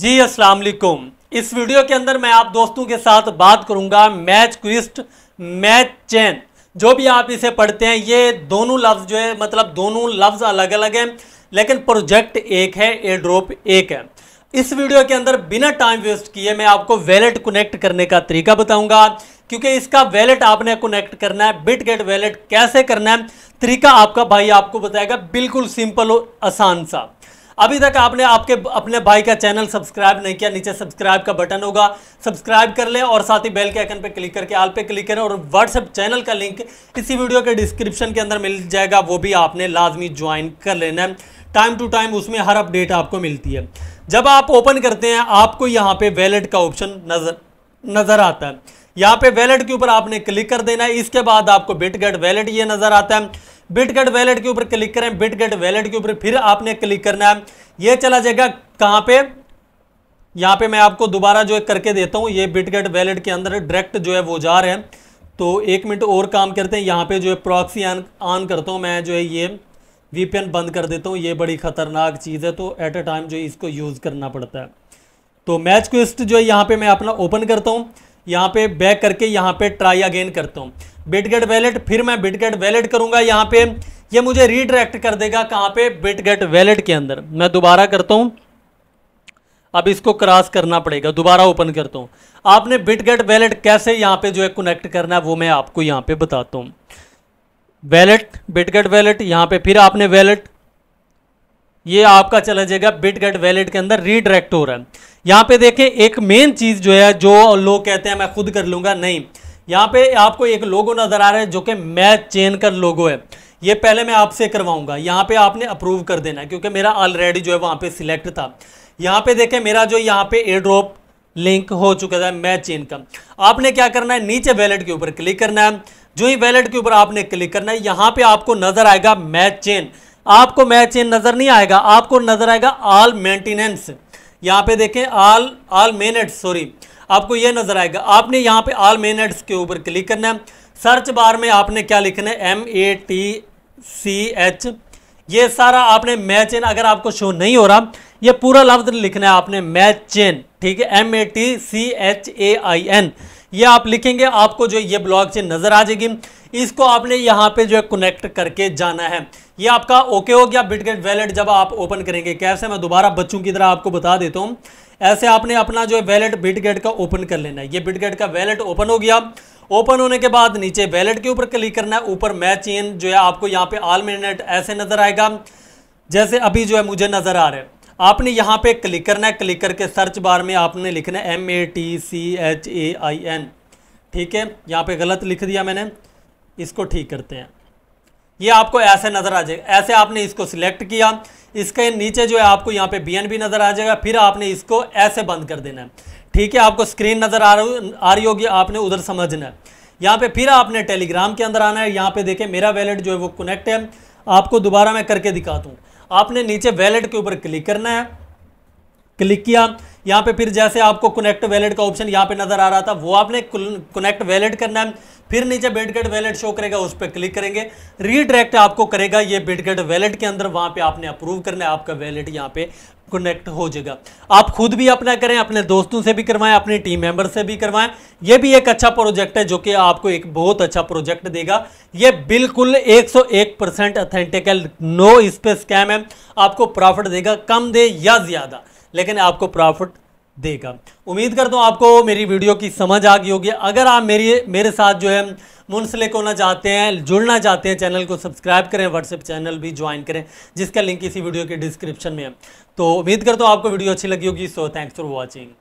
जी अस्सलाम वालेकुम इस वीडियो के अंदर मैं आप दोस्तों के साथ बात करूंगा मैच क्विस्ट मैच चैन जो भी आप इसे पढ़ते हैं ये दोनों लफ्ज़ जो है मतलब दोनों लफ्ज़ अलग अलग हैं लेकिन प्रोजेक्ट एक है ए ड्रॉप एक है इस वीडियो के अंदर बिना टाइम वेस्ट किए मैं आपको वैलेट कनेक्ट करने का तरीका बताऊंगा क्योंकि इसका वैलेट आपने कनेक्ट करना है बिट गेट वैलेट कैसे करना है तरीका आपका भाई आपको बताएगा बिल्कुल सिंपल और आसान सा अभी तक आपने आपके अपने भाई का चैनल सब्सक्राइब नहीं किया नीचे सब्सक्राइब का बटन होगा सब्सक्राइब कर लें और साथ ही बेल के आइकन पर क्लिक करके आल पे क्लिक करें और व्हाट्सएप चैनल का लिंक इसी वीडियो के डिस्क्रिप्शन के अंदर मिल जाएगा वो भी आपने लाजमी ज्वाइन कर लेना है टाइम टू टाइम उसमें हर अपडेट आपको मिलती है जब आप ओपन करते हैं आपको यहाँ पर वैलेट का ऑप्शन नज़र नज़र आता है यहाँ पे वैलेट के ऊपर आपने क्लिक कर देना है इसके बाद आपको बिटगेट वैलेट ये नज़र आता है बिटगेट वैलेट के ऊपर क्लिक करें बिटगेट वैलेट के ऊपर फिर आपने क्लिक करना है ये चला जाएगा कहाँ पे यहाँ पे मैं आपको दोबारा जो है करके देता हूँ ये बिटगेट वैलेट के अंदर डायरेक्ट जो है वो जा रहे हैं तो एक मिनट और काम करते हैं यहाँ पे जो है प्रॉक्सी ऑन करता हूँ मैं जो है ये वीपीएन बंद कर देता हूँ ये बड़ी ख़तरनाक चीज़ है तो एट अ टाइम जो है इसको यूज़ करना पड़ता है तो मैच क्विस्ट जो है यहाँ पे मैं अपना ओपन करता हूँ यहाँ पे बैक करके यहाँ पे ट्राई अगेन करता हूँ बिटगेट वैलेट फिर मैं बिटगेट वैलेट करूंगा यहाँ पे ये मुझे रिडायरेक्ट कर देगा कहाँ पे बिटगेट वैलेट के अंदर मैं दोबारा करता हूँ अब इसको क्रॉस करना पड़ेगा दोबारा ओपन करता हूँ आपने बिटगेट वैलेट कैसे यहाँ पे जो है कनेक्ट करना है वो मैं आपको यहाँ पे बताता हूँ वैलेट बिटगेट वैलेट यहाँ पे फिर आपने वैलेट ये आपका चला जाएगा बिटगेट वैलेट के अंदर रीडायरेक्ट हो रहा है यहाँ पे देखें एक मेन चीज़ जो है जो लोग कहते हैं मैं खुद कर लूंगा नहीं यहाँ पे आपको एक लोगो नज़र आ रहा है जो कि मैच चेन कर लोगो है ये पहले मैं आपसे करवाऊंगा यहाँ पे आपने अप्रूव कर देना है क्योंकि मेरा ऑलरेडी जो है वहाँ पे सिलेक्ट था यहाँ पे देखें मेरा जो यहाँ पे एयर ड्रॉप लिंक हो चुका था मैच चेन का आपने क्या करना है नीचे वैलेट के ऊपर क्लिक करना है जो ही वैलेट के ऊपर आपने क्लिक करना है यहाँ पे आपको नज़र आएगा मैच चेन आपको मैच चेन नज़र नहीं आएगा आपको नज़र आएगा ऑल मेंटेनेंस यहाँ पे देखें all all main ads sorry आपको ये नज़र आएगा आपने यहाँ पे आल मेन एड्स के ऊपर क्लिक करना है सर्च बार में आपने क्या लिखना है M A T C H ये सारा आपने मैच चेन अगर आपको शो नहीं हो रहा ये पूरा लफ्ज़ लिखना है आपने मैच चेन ठीक है M A T C H A I N ये आप लिखेंगे आपको जो ये ब्लॉक चेन नज़र आ जाएगी इसको आपने यहाँ पे जो है कनेक्ट करके जाना है ये आपका ओके हो गया बिटकॉइन वैलेट जब आप ओपन करेंगे कैसे मैं दोबारा बच्चों की तरह आपको बता देता हूँ ऐसे आपने अपना जो है वैलेट बिटगेट का ओपन कर लेना है ये बिटगेट का वैलेट ओपन हो गया ओपन होने के बाद नीचे वैलेट के ऊपर क्लिक करना है ऊपर मैच चेन जो है आपको यहाँ पे आल मिनट ऐसे नज़र आएगा जैसे अभी जो है मुझे नज़र आ रहा है आपने यहाँ पे क्लिक करना है क्लिक करके सर्च बार में आपने लिखना है M A T C H A I N ठीक है यहाँ पे गलत लिख दिया मैंने इसको ठीक करते हैं ये आपको ऐसे नज़र आ जाएगा ऐसे आपने इसको सिलेक्ट किया इसके नीचे जो है आपको यहाँ पे बी नज़र आ जाएगा फिर आपने इसको ऐसे बंद कर देना है ठीक है आपको स्क्रीन नज़र आ रही आ रही होगी आपने उधर समझना है यहाँ पे फिर आपने टेलीग्राम के अंदर आना है यहाँ पे देखें मेरा वैलेट जो है वो कनेक्ट है आपको दोबारा मैं करके दिखाता हूँ आपने नीचे वैलेट के ऊपर क्लिक करना है क्लिक किया यहाँ पे फिर जैसे आपको कनेक्ट वैलेट का ऑप्शन यहाँ पे नज़र आ रहा था वो आपने कनेक्ट वैलेट करना है फिर नीचे बिटगेट वैलेट शो करेगा उस पर क्लिक करेंगे रीडायरेक्ट आपको करेगा ये बिटगेट वैलेट के अंदर वहां पे आपने अप्रूव करना है आपका वैलेट यहाँ पे कनेक्ट हो जाएगा आप खुद भी अपना करें अपने दोस्तों से भी करवाएं अपने टीम मेंबर से भी करवाएं यह भी एक अच्छा प्रोजेक्ट है जो कि आपको एक बहुत अच्छा प्रोजेक्ट देगा ये बिल्कुल 101 परसेंट अथेंटिक है नो इस पर स्कैम है आपको प्रॉफिट देगा कम दे या ज़्यादा लेकिन आपको प्रॉफिट देगा उम्मीद करता हूँ आपको मेरी वीडियो की समझ आ गई होगी अगर आप मेरी मेरे साथ जो है मुंसलिक होना चाहते हैं जुड़ना चाहते हैं चैनल को सब्सक्राइब करें व्हाट्सएप चैनल भी ज्वाइन करें जिसका लिंक इसी वीडियो के डिस्क्रिप्शन में है तो उम्मीद करता हूँ आपको वीडियो अच्छी लगी होगी सो थैंक्स फॉर वॉचिंग